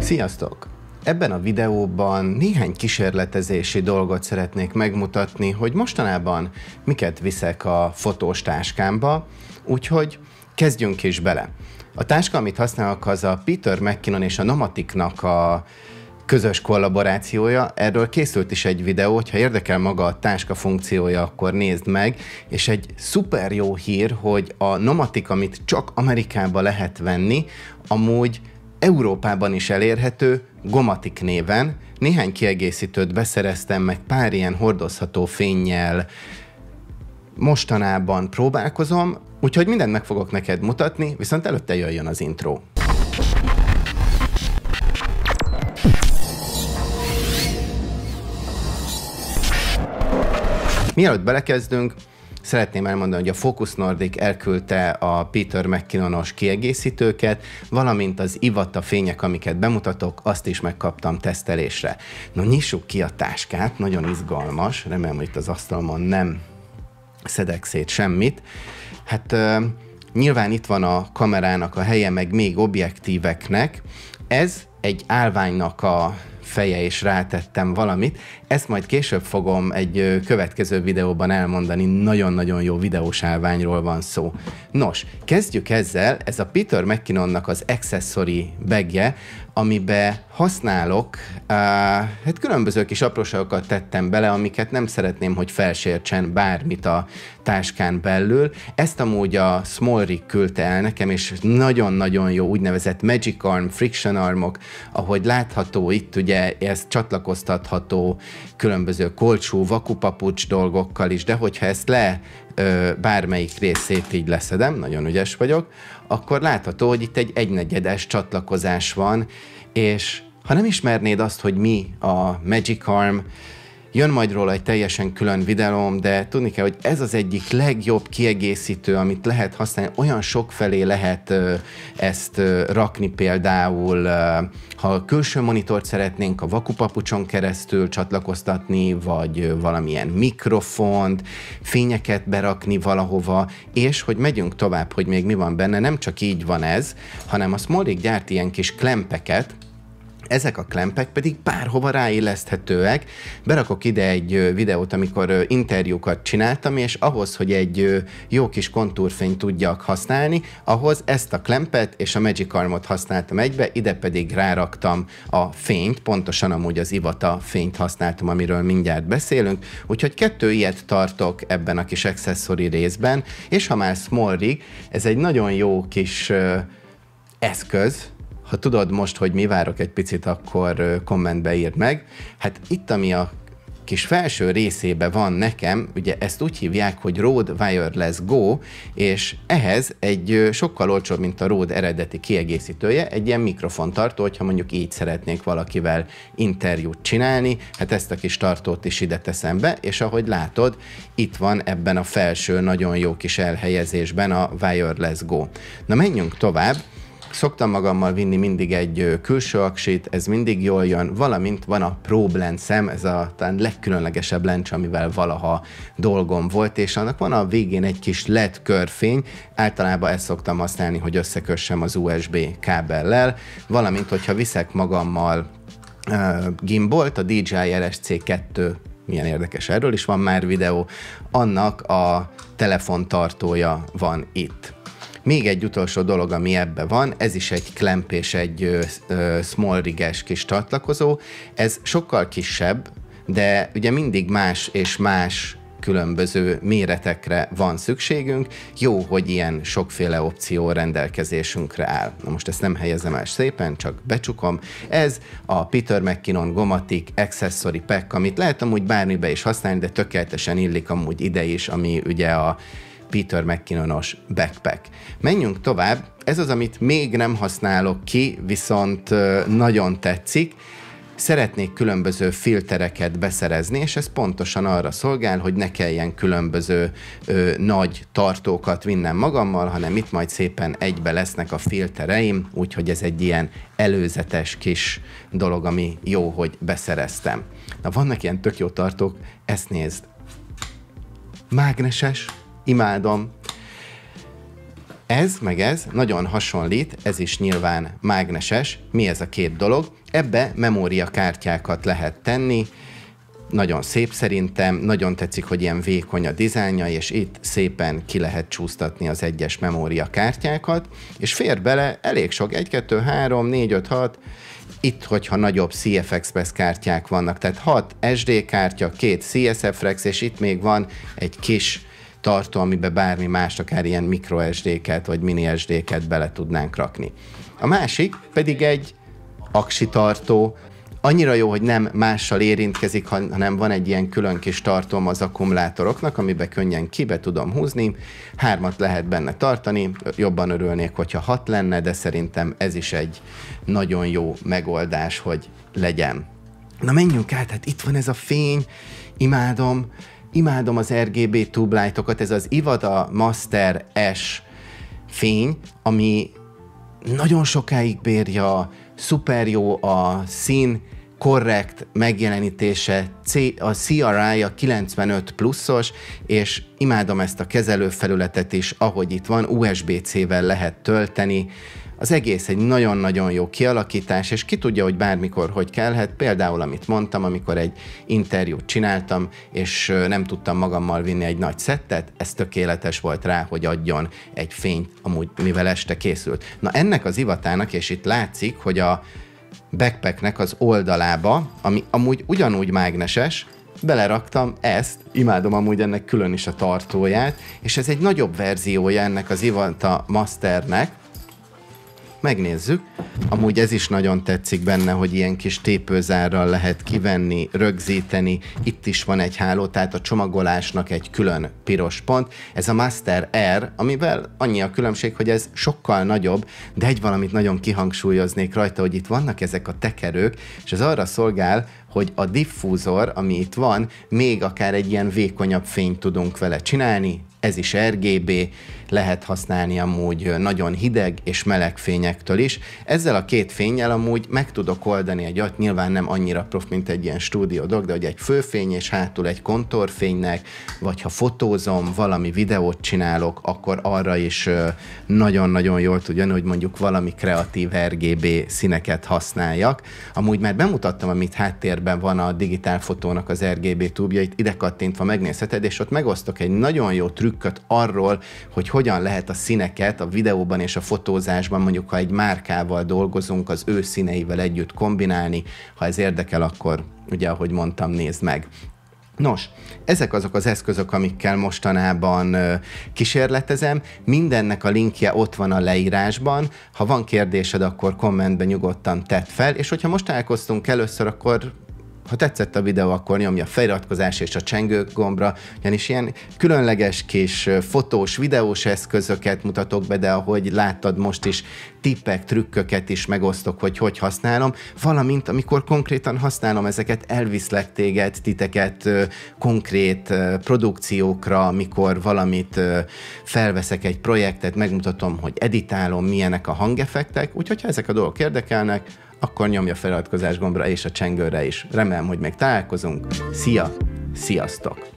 Sziasztok! Ebben a videóban néhány kísérletezési dolgot szeretnék megmutatni, hogy mostanában miket viszek a fotós táskámba, úgyhogy kezdjünk is bele. A táska, amit használok, az a Peter McKinnon és a Nomatiknak a közös kollaborációja. Erről készült is egy videó, ha érdekel maga a táska funkciója, akkor nézd meg. És egy szuper jó hír, hogy a Nomatic, amit csak Amerikában lehet venni, amúgy Európában is elérhető, Gomatik néven. Néhány kiegészítőt beszereztem, meg pár ilyen hordozható fényjel mostanában próbálkozom, úgyhogy mindent meg fogok neked mutatni, viszont előtte jöjjön az intro. Mielőtt belekezdünk, Szeretném elmondani, hogy a Focus Nordic elküldte a Peter McKinnonos kiegészítőket, valamint az Ivata fények, amiket bemutatok, azt is megkaptam tesztelésre. No, nyissuk ki a táskát, nagyon izgalmas, remélem, hogy itt az asztalon nem szedek szét semmit. Hát nyilván itt van a kamerának a helye, meg még objektíveknek. Ez egy állványnak a feje, és rátettem valamit. Ezt majd később fogom egy következő videóban elmondani, nagyon-nagyon jó videósáványról van szó. Nos, kezdjük ezzel, ez a Peter McKinnonnak az accessory bagje, amibe használok, hát különböző kis apróságokat tettem bele, amiket nem szeretném, hogy felsértsen bármit a táskán belül. Ezt amúgy a Small Rig küldte el nekem, és nagyon-nagyon jó úgynevezett Magic Arm, Friction Armok, ahogy látható itt ugye ez csatlakoztatható különböző kolcsú, vakupapucs dolgokkal is, de hogyha ezt le ö, bármelyik részét így leszedem, nagyon ügyes vagyok, akkor látható, hogy itt egy egynegyedes csatlakozás van, és ha nem ismernéd azt, hogy mi a Magic Arm, Jön majd róla egy teljesen külön videóm, de tudni kell, hogy ez az egyik legjobb kiegészítő, amit lehet használni. Olyan felé lehet ezt rakni például, ha a külső monitort szeretnénk a vakupapucson keresztül csatlakoztatni, vagy valamilyen mikrofont, fényeket berakni valahova, és hogy megyünk tovább, hogy még mi van benne, nem csak így van ez, hanem a Smolik gyárt ilyen kis klempeket, ezek a klempek pedig bárhova ráilleszthetőek. Berakok ide egy videót, amikor interjúkat csináltam, és ahhoz, hogy egy jó kis kontúrfényt tudjak használni, ahhoz ezt a klempet és a Magic Armot használtam egybe, ide pedig ráraktam a fényt, pontosan amúgy az Ivata fényt használtam, amiről mindjárt beszélünk, úgyhogy kettő ilyet tartok ebben a kis accessori részben, és ha már small rig, ez egy nagyon jó kis eszköz, ha tudod most, hogy mi várok egy picit, akkor kommentbe írd meg. Hát itt, ami a kis felső részébe van nekem, ugye ezt úgy hívják, hogy Rode Wireless Go, és ehhez egy sokkal olcsóbb, mint a Rode eredeti kiegészítője, egy ilyen mikrofontartó, hogyha mondjuk így szeretnék valakivel interjút csinálni, hát ezt a kis tartót is ide teszem be, és ahogy látod, itt van ebben a felső nagyon jó kis elhelyezésben a Wireless Go. Na menjünk tovább, Szoktam magammal vinni mindig egy külső aksit, ez mindig jól jön, valamint van a Probe lenszem, ez a talán legkülönlegesebb lencs, amivel valaha dolgom volt, és annak van a végén egy kis LED körfény, általában ezt szoktam használni, hogy összekössem az USB kábellel, valamint hogyha viszek magammal uh, gimbolt, a DJI RSC2 milyen érdekes, erről is van már videó, annak a telefontartója van itt. Még egy utolsó dolog, ami ebbe van, ez is egy klemp és egy small riges kis csatlakozó. Ez sokkal kisebb, de ugye mindig más és más különböző méretekre van szükségünk. Jó, hogy ilyen sokféle opció rendelkezésünkre áll. Na most ezt nem helyezem el szépen, csak becsukom. Ez a Peter McKinnon Gomatic Accessory Pack, amit lehet amúgy bármibe is használni, de tökéletesen illik amúgy ide is, ami ugye a Peter McKinnonos backpack. Menjünk tovább, ez az, amit még nem használok ki, viszont nagyon tetszik. Szeretnék különböző filtereket beszerezni, és ez pontosan arra szolgál, hogy ne kelljen különböző ö, nagy tartókat vinnem magammal, hanem itt majd szépen egybe lesznek a filtereim, úgyhogy ez egy ilyen előzetes kis dolog, ami jó, hogy beszereztem. Na vannak ilyen tök jó tartók, ezt nézd. Mágneses, imádom. Ez meg ez nagyon hasonlít, ez is nyilván mágneses. Mi ez a két dolog? Ebbe memóriakártyákat lehet tenni, nagyon szép szerintem, nagyon tetszik, hogy ilyen vékony a dizájnja, és itt szépen ki lehet csúsztatni az egyes memóriakártyákat, és fér bele elég sok, 1, 2, 3, 4, 5, 6, itt, hogyha nagyobb CF Express kártyák vannak, tehát 6 SD kártya, 2 CSF Rex, és itt még van egy kis tartó, amiben bármi más, akár ilyen mikrosd-ket vagy mini sd-ket bele tudnánk rakni. A másik pedig egy aksi tartó, annyira jó, hogy nem mással érintkezik, hanem van egy ilyen külön kis tartom az akkumulátoroknak, amiben könnyen kibe tudom húzni, hármat lehet benne tartani, jobban örülnék, hogyha hat lenne, de szerintem ez is egy nagyon jó megoldás, hogy legyen. Na menjünk át, hát itt van ez a fény, imádom, imádom az RGB tube lightokat, ez az Ivada Master S fény, ami nagyon sokáig bírja, szuper jó a szín, korrekt megjelenítése, a CRI a 95 pluszos, és imádom ezt a kezelőfelületet is, ahogy itt van, USB-C-vel lehet tölteni, az egész egy nagyon-nagyon jó kialakítás, és ki tudja, hogy bármikor hogy kellhet. Például, amit mondtam, amikor egy interjút csináltam, és nem tudtam magammal vinni egy nagy szettet, ez tökéletes volt rá, hogy adjon egy fényt, amúgy mivel este készült. Na ennek az ivatának, és itt látszik, hogy a backpacknek az oldalába, ami amúgy ugyanúgy mágneses, beleraktam ezt, imádom amúgy ennek külön is a tartóját, és ez egy nagyobb verziója ennek az Ivanta Masternek, megnézzük. Amúgy ez is nagyon tetszik benne, hogy ilyen kis tépőzárral lehet kivenni, rögzíteni. Itt is van egy háló, tehát a csomagolásnak egy külön piros pont. Ez a Master R, amivel annyi a különbség, hogy ez sokkal nagyobb, de egy valamit nagyon kihangsúlyoznék rajta, hogy itt vannak ezek a tekerők, és ez arra szolgál, hogy a diffúzor, ami itt van, még akár egy ilyen vékonyabb fényt tudunk vele csinálni, ez is RGB, lehet használni amúgy nagyon hideg és meleg fényektől is. Ezzel a két fényel amúgy meg tudok oldani egy agyat, nyilván nem annyira prof, mint egy ilyen stúdió dolog, de hogy egy főfény és hátul egy kontorfénynek, vagy ha fotózom, valami videót csinálok, akkor arra is nagyon-nagyon jól tudja, hogy mondjuk valami kreatív RGB színeket használjak. Amúgy már bemutattam, amit háttérben van a digitál fotónak az RGB tubjait, ide kattintva megnézheted, és ott megosztok egy nagyon jó trükk, trükköt arról, hogy hogyan lehet a színeket a videóban és a fotózásban, mondjuk ha egy márkával dolgozunk, az ő színeivel együtt kombinálni. Ha ez érdekel, akkor ugye, ahogy mondtam, nézd meg. Nos, ezek azok az eszközök, amikkel mostanában kísérletezem. Mindennek a linkje ott van a leírásban. Ha van kérdésed, akkor kommentben nyugodtan tedd fel, és hogyha most találkoztunk először, akkor ha tetszett a videó, akkor nyomja a feliratkozás és a csengő gombra, ugyanis ilyen különleges kis fotós, videós eszközöket mutatok be, de ahogy láttad most is, tippek, trükköket is megosztok, hogy hogy használom, valamint amikor konkrétan használom ezeket, elviszlek téged, titeket konkrét produkciókra, amikor valamit felveszek egy projektet, megmutatom, hogy editálom, milyenek a hangeffektek, úgyhogy ha ezek a dolgok érdekelnek, akkor nyomja a feliratkozás gombra és a csengőre is. Remélem, hogy még találkozunk. Szia! Sziasztok!